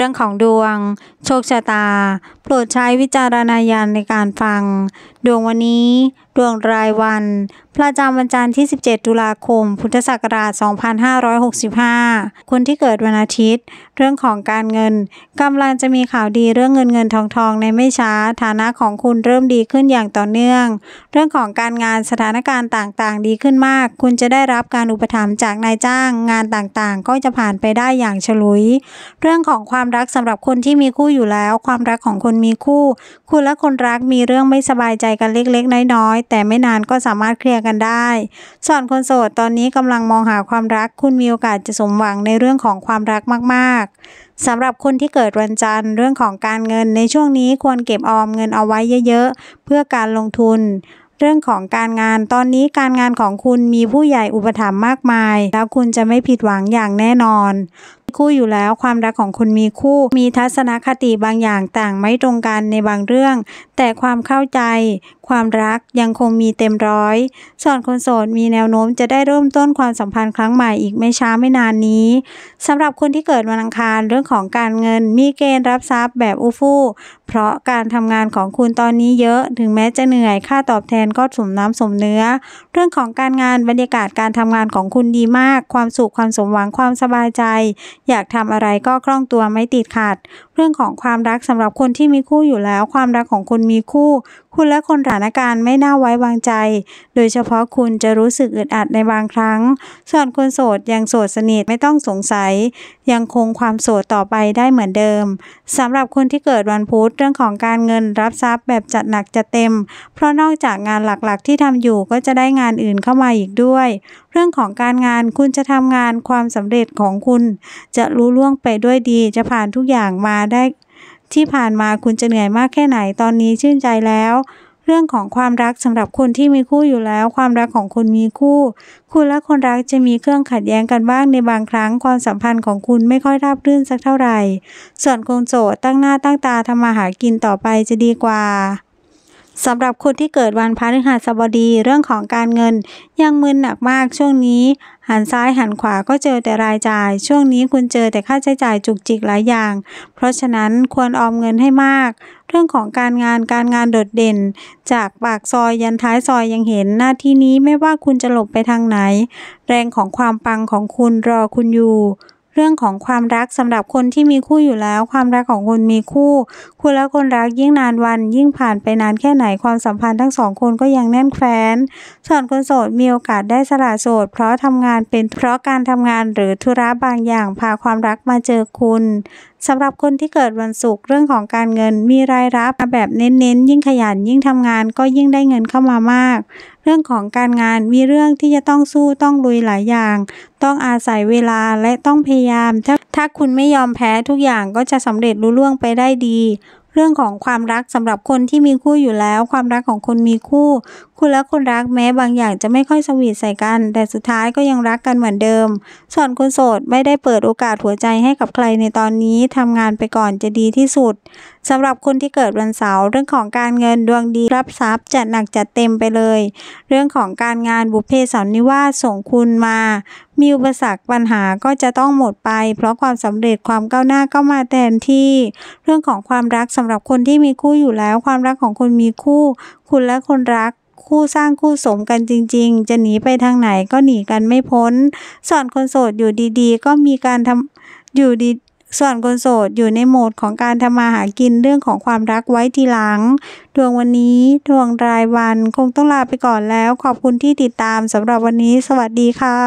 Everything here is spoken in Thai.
เรื่องของดวง โชคชะตา โปรดใช้วิจารณญาณในการฟังดวงวันนี้ ดวงรายวัน ประจำวันจันทร์ที่ 17 ตุลาคม พุทธศักราช 2565 คนที่เกิดวันอาทิตย์ เรื่องของการเงินกำลังจะมีข่าวดีเรื่องเงินเงินทองทองในไม่ช้า ฐานะของคุณเริ่มดีขึ้นอย่างต่อเนื่อง เรื่องของการงานสถานการณ์ต่างๆ ดีขึ้นมาก คุณจะได้รับการอุปถัมภ์จากนายจ้าง งานต่างๆก็จะผ่านไปได้อย่างฉลุย เรื่องของความรักสำหรับคนที่มีคู่อยู่แล้ว ความรักของคนมีคู่คุณและคนรักมีเรื่องไม่สบายใจกันเล็กๆน้อยๆแต่ไม่นานก็สามารถเคลียร์กันได้ ส่วนคนโสดตอนนี้กำลังมองหาความรัก คุณมีโอกาสจะสมหวังในเรื่องของความรักมาก ๆสำหรับคนที่เกิดวันจันทร์ เรื่องของการเงินในช่วงนี้ควรเก็บออมเงินเอาไว้เยอะๆ เพื่อการลงทุน เรื่องของการงานตอนนี้การงานของคุณมีผู้ใหญ่อุปถัมภ์มากมาย แล้วคุณจะไม่ผิดหวังอย่างแน่นอนคู่อยู่แล้วความรักของคนมีคู่ มีทัศนคติบางอย่างต่างไม่ตรงกันในบางเรื่อง แต่ความเข้าใจ ความรักยังคงมีเต็มร้อยส่วนคนโสดมีแนวโน้มจะได้เริ่มต้นความสัมพันธ์ครั้งใหม่อีกไม่ช้าไม่นานนี้สำหรับคนที่เกิดวันอังคารเรื่องของการเงินมีเกณฑ์รับทรัพย์แบบอู้ฟู่เพราะการทำงานของคุณตอนนี้เยอะ ถึงแม้จะเหนื่อยค่าตอบแทนก็สมน้ำสมเนื้อ เรื่องของการงานบรรยากาศการทำงานของคุณดีมาก ความสุขความสมหวังความสบายใจอยากทำอะไรก็คล่องตัวไม่ติดขัด เรื่องของความรักสำหรับคนที่มีคู่อยู่แล้ว ความรักของคนมีคู่ คุณและคนสถานการณ์ไม่น่าไว้วางใจ โดยเฉพาะคุณจะรู้สึกอึดอัดในบางครั้ง ส่วนคนโสดยังโสดสนิทไม่ต้องสงสัย ยังคงความโสดต่อไปได้เหมือนเดิม สำหรับคนที่เกิดวันพุธเรื่องของการเงินรับทรัพย์แบบจัดหนักจะเต็ม เพราะนอกจากงานหลักๆ ที่ทำอยู่ก็จะได้งานอื่นเข้ามาอีกด้วย เรื่องของการงานคุณจะทำงานความสำเร็จของคุณจะรู้ล่วงไปด้วยดี จะผ่านทุกอย่างมาได้ ที่ผ่านมาคุณจะเหนื่อยมากแค่ไหนตอนนี้ชื่นใจแล้ว เรื่องของความรักสำหรับคนที่มีคู่อยู่แล้ว ความรักของคุณมีคู่ คุณและคนรักจะมีเครื่องขัดแย้งกันบ้างในบางครั้งความสัมพันธ์ของคุณไม่ค่อยราบรื่นสักเท่าไหร่ ส่วนคงโสดตั้งหน้าตั้งตาทำมาหากินต่อไปจะดีกว่าสำหรับคนที่เกิดวันพฤหัสบดี เรื่องของการเงินยังมึนหนักมาก ช่วงนี้ หันซ้ายหันขวาก็เจอแต่รายจ่าย ช่วงนี้คุณเจอแต่ค่าใช้จ่ายจุกจิกหลายอย่าง เพราะฉะนั้นควรออมเงินให้มาก เรื่องของการงานการงานโดดเด่น จากปากซอยยันท้ายซอยยังเห็น หน้าที่นี้ไม่ว่าคุณจะหลบไปทางไหน แรงของความปังของคุณรอคุณอยู่เรื่องของความรักสำหรับคนที่มีคู่อยู่แล้ว ความรักของคนมีคู่คุณและคนรักยิ่งนานวัน ยิ่งผ่านไปนานแค่ไหน ความสัมพันธ์ทั้งสองคนก็ยังแน่นแฟ้น ส่วนคนโสดมีโอกาสได้สละโสด เพราะทำงานเป็นเพราะการทำงานหรือธุระบางอย่างพาความรักมาเจอคุณสำหรับคนที่เกิดวันศุกร์เรื่องของการเงินมีรายรับแบบเน้นๆยิ่งขยันยิ่งทำงาน ก็ยิ่งได้เงินเข้ามามาก เรื่องของการงานมีเรื่องที่จะต้องสู้ต้องลุยหลายอย่าง ต้องอาศัยเวลาและต้องพยายามถ้าถ้าคุณไม่ยอมแพ้ทุกอย่างก็จะสำเร็จลุล่วงไปได้ดีเรื่องของความรักสำหรับคนที่มีคู่อยู่แล้วความรักของคนมีคู่ คุณและคนรักแม้บางอย่างจะไม่ค่อยสวีทใส่กันแต่สุดท้ายก็ยังรักกันเหมือนเดิม ส่วนคนโสดไม่ได้เปิดโอกาสหัวใจให้กับใครในตอนนี้ทำงานไปก่อนจะดีที่สุด สำหรับคนที่เกิดวันเสาร์เรื่องของการเงินดวงดีรับทรัพย์จัดหนักจัดเต็มไปเลย เรื่องของการงานบุพเพสันนิวาสส่งคุณมามีอุปสรรคปัญหาก็จะต้องหมดไป เพราะความสำเร็จความก้าวหน้าก็มาแทนที่ เรื่องของความรักสำหรับคนที่มีคู่อยู่แล้ว ความรักของคนมีคู่ คุณและคนรักคู่สร้างคู่สมกันจริง ๆ จะหนีไปทางไหนก็หนีกันไม่พ้นส่วนคนโสดอยู่ดี ๆ ก็มีการทำอยู่ดีส่วนคนโสดอยู่ในโหมดของการทำมาหากินเรื่องของความรักไว้ทีหลังดวงวันนี้ดวงรายวันคงต้องลาไปก่อนแล้ว ขอบคุณที่ติดตามสำหรับวันนี้ สวัสดีค่ะ